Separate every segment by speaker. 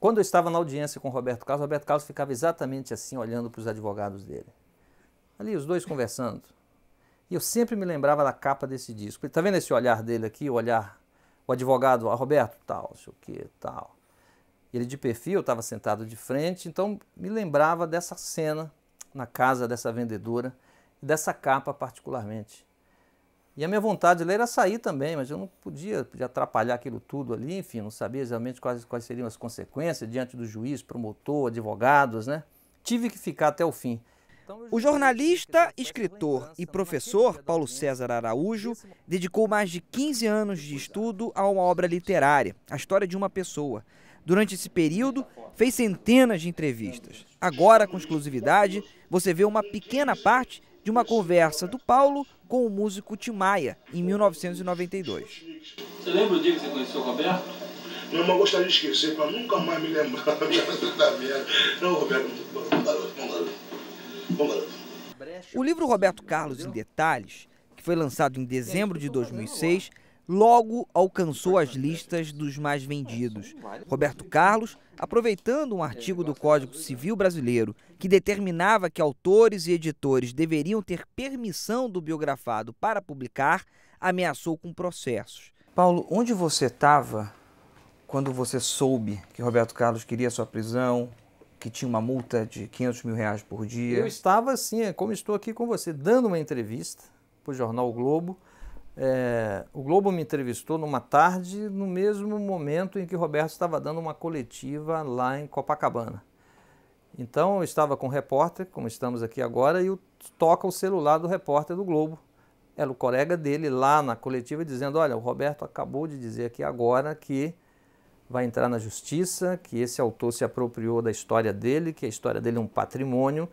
Speaker 1: Quando eu estava na audiência com Roberto Carlos, Roberto Carlos ficava exatamente assim, olhando para os advogados dele. Ali, os dois conversando. E eu sempre me lembrava da capa desse disco. Está vendo esse olhar dele aqui, o olhar, o advogado, ah, Roberto, tal, sei o que, tal. Ele de perfil, estava sentado de frente, então me lembrava dessa cena na casa dessa vendedora, dessa capa particularmente. E a minha vontade dele era sair também, mas eu não podia, podia atrapalhar aquilo tudo ali, enfim, não sabia exatamente quais, quais seriam as consequências diante do juiz, promotor, advogados, né? Tive que ficar até o fim. Então, o jornalista, escritor e professor Paulo César Araújo
Speaker 2: dedicou mais de 15 anos de estudo a uma obra literária, a história de uma pessoa. Durante esse período, fez centenas de entrevistas. Agora, com exclusividade, você vê uma pequena parte de uma conversa do Paulo com o músico Tim Maia, em 1992.
Speaker 1: Você lembra o dia que você conheceu o Roberto? Meu irmão gostaria de esquecer
Speaker 2: para nunca mais me lembrar da merda. Não, Roberto, bom garoto, bom garoto. Bom garoto. O livro Roberto Carlos em Detalhes, que foi lançado em dezembro de 2006, logo alcançou as listas dos mais vendidos. Roberto Carlos, aproveitando um artigo do Código Civil Brasileiro que determinava que autores e editores deveriam ter permissão do biografado para publicar, ameaçou com processos. Paulo, onde você estava quando você soube
Speaker 1: que Roberto Carlos queria sua prisão, que tinha uma multa de 500 mil reais por dia? Eu estava assim, como estou aqui com você, dando uma entrevista para o jornal o Globo é, o Globo me entrevistou numa tarde, no mesmo momento em que Roberto estava dando uma coletiva lá em Copacabana. Então eu estava com o repórter, como estamos aqui agora, e o, toca o celular do repórter do Globo. Era o colega dele lá na coletiva dizendo: Olha, o Roberto acabou de dizer aqui agora que vai entrar na justiça, que esse autor se apropriou da história dele, que a história dele é um patrimônio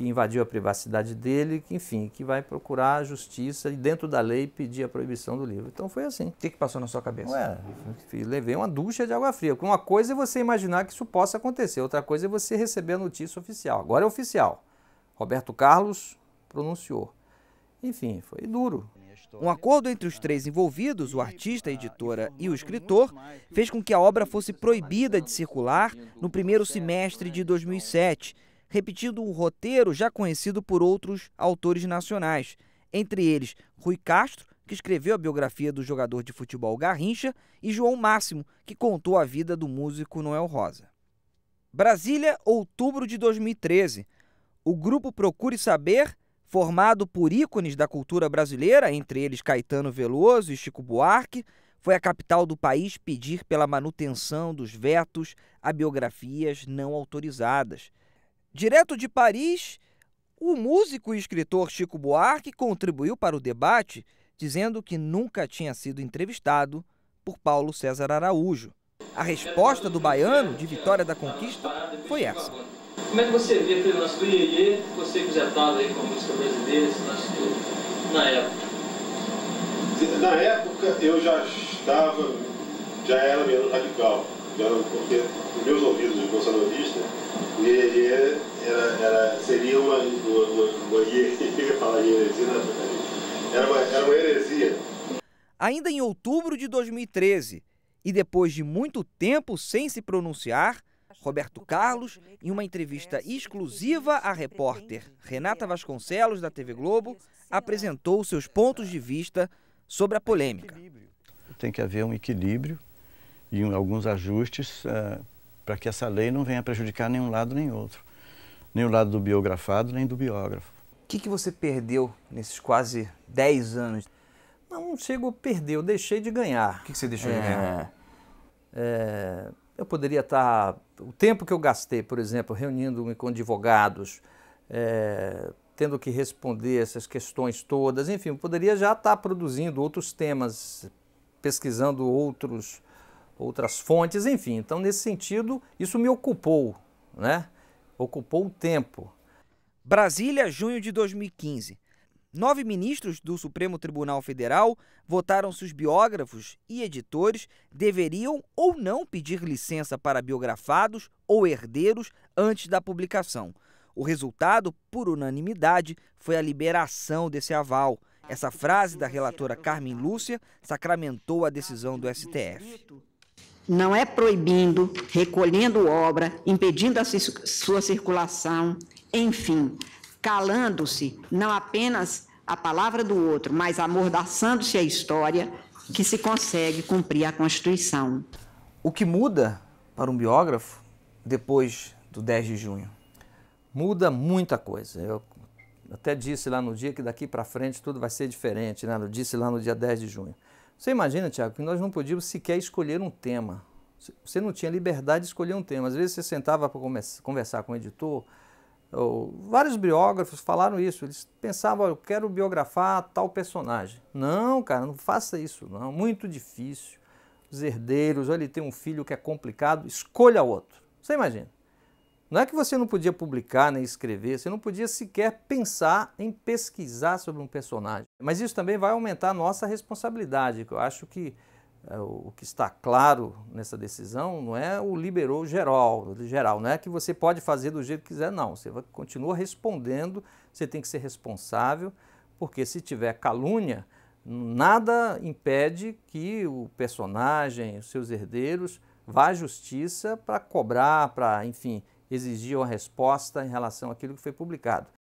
Speaker 1: que invadiu a privacidade dele, que, enfim, que vai procurar a justiça e dentro da lei pedir a proibição do livro. Então foi assim. O que, que passou na sua cabeça? Ué, enfim, levei uma ducha de água fria. Uma coisa é você imaginar que isso possa acontecer, outra coisa é você receber a notícia oficial. Agora é oficial. Roberto Carlos pronunciou. Enfim, foi duro. Um acordo entre
Speaker 2: os três envolvidos, o artista, a editora e o escritor, fez com que a obra fosse proibida de circular no primeiro semestre de 2007 repetindo um roteiro já conhecido por outros autores nacionais, entre eles Rui Castro, que escreveu a biografia do jogador de futebol Garrincha, e João Máximo, que contou a vida do músico Noel Rosa. Brasília, outubro de 2013. O grupo Procure Saber, formado por ícones da cultura brasileira, entre eles Caetano Veloso e Chico Buarque, foi à capital do país pedir pela manutenção dos vetos a biografias não autorizadas. Direto de Paris, o músico e escritor Chico Buarque contribuiu para o debate dizendo que nunca tinha sido entrevistado por Paulo César Araújo. A resposta do baiano de Vitória da Conquista
Speaker 1: foi essa. Como é que você vê aquele lance do Iê, você que já estava aí com a música brasileira, esse lance na época? Na época eu já estava, já era meio radical, já era, porque
Speaker 2: os meus ouvidos de conservadorista era, era, seria uma, uma, uma, uma heresia, é era, uma, era uma heresia. Ainda em outubro de 2013, e depois de muito tempo sem se pronunciar, Roberto Carlos, em uma entrevista exclusiva à repórter Renata Vasconcelos, da TV Globo, apresentou seus pontos de vista sobre a polêmica.
Speaker 1: Tem que haver um equilíbrio e alguns ajustes uh, para que essa lei não venha prejudicar nenhum lado nem outro, nem o lado do biografado nem do biógrafo. O que, que você perdeu nesses quase 10 anos? Não, chego a perder, eu deixei de ganhar. O que, que você deixou é... de ganhar? É... eu poderia estar. Tá, o tempo que eu gastei, por exemplo, reunindo-me com advogados, é, tendo que responder essas questões todas, enfim, poderia já estar tá produzindo outros temas, pesquisando outros outras fontes, enfim. Então, nesse sentido, isso me ocupou, né? Ocupou o tempo.
Speaker 2: Brasília, junho de 2015. Nove ministros do Supremo Tribunal Federal votaram se os biógrafos e editores deveriam ou não pedir licença para biografados ou herdeiros antes da publicação. O resultado, por unanimidade, foi a liberação desse aval. Essa frase da relatora Carmen Lúcia sacramentou a decisão do STF não é proibindo, recolhendo obra, impedindo a sua circulação, enfim, calando-se não apenas a palavra do outro, mas amordaçando-se a história, que se consegue cumprir a Constituição. O que muda para
Speaker 1: um biógrafo depois do 10 de junho? Muda muita coisa. Eu até disse lá no dia que daqui para frente tudo vai ser diferente, né? Eu disse lá no dia 10 de junho. Você imagina, Tiago, que nós não podíamos sequer escolher um tema. Você não tinha liberdade de escolher um tema. Às vezes você sentava para conversar com o editor. vários biógrafos falaram isso. Eles pensavam, eu quero biografar tal personagem. Não, cara, não faça isso, não. É muito difícil. Os herdeiros, olha, ele tem um filho que é complicado, escolha outro. Você imagina. Não é que você não podia publicar nem né, escrever, você não podia sequer pensar em pesquisar sobre um personagem. Mas isso também vai aumentar a nossa responsabilidade. Eu acho que é, o que está claro nessa decisão não é o liberou geral, geral, não é que você pode fazer do jeito que quiser, não. Você continua respondendo, você tem que ser responsável, porque se tiver calúnia, nada impede que o personagem, os seus herdeiros, vá à justiça para cobrar, para, enfim, exigiam a resposta em relação àquilo que foi publicado.